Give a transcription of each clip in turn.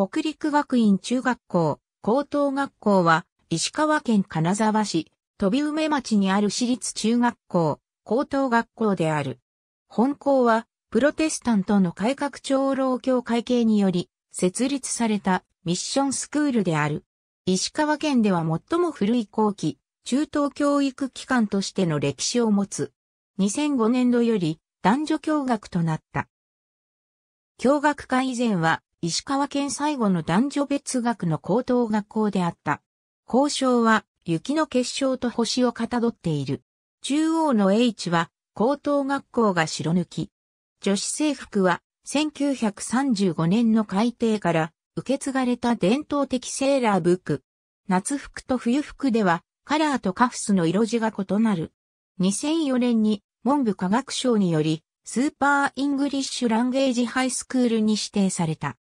北陸学院中学校、高等学校は、石川県金沢市、飛梅町にある私立中学校、高等学校である。本校は、プロテスタントの改革長老教会系により、設立されたミッションスクールである。石川県では最も古い後期、中等教育機関としての歴史を持つ。2005年度より男女共学となった。共学会以前は石川県最後の男女別学の高等学校であった。交渉は雪の結晶と星をかたどっている。中央の H は高等学校が白抜き。女子制服は1935年の改定から受け継がれた伝統的セーラーブック。夏服と冬服ではカラーとカフスの色地が異なる。2004年に文部科学省によりスーパーイングリッシュランゲージハイスクールに指定された。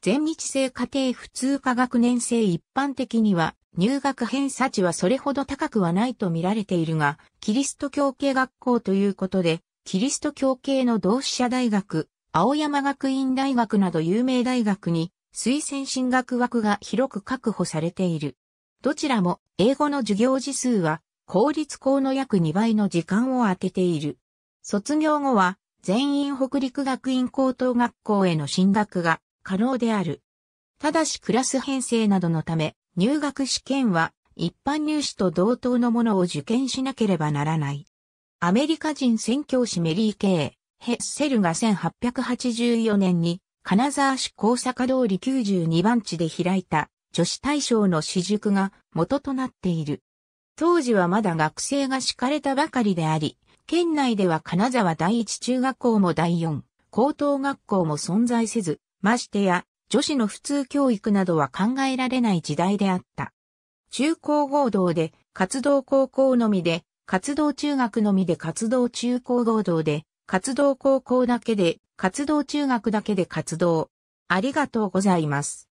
全日制家庭普通科学年生一般的には入学偏差値はそれほど高くはないと見られているが、キリスト教系学校ということで、キリスト教系の同志社大学、青山学院大学など有名大学に推薦進学枠が広く確保されている。どちらも英語の授業時数は公立校の約2倍の時間を当てている。卒業後は全員北陸学院高等学校への進学が可能である。ただしクラス編成などのため、入学試験は一般入試と同等のものを受験しなければならない。アメリカ人宣教師メリー・ケイ・ヘッセルが1884年に金沢市高坂通り92番地で開いた女子大賞の私塾が元となっている。当時はまだ学生が敷かれたばかりであり、県内では金沢第一中学校も第四、高等学校も存在せず、ましてや、女子の普通教育などは考えられない時代であった。中高合同で、活動高校のみで、活動中学のみで活動中高合同で、活動高校だけで、活動中学だけで活動。ありがとうございます。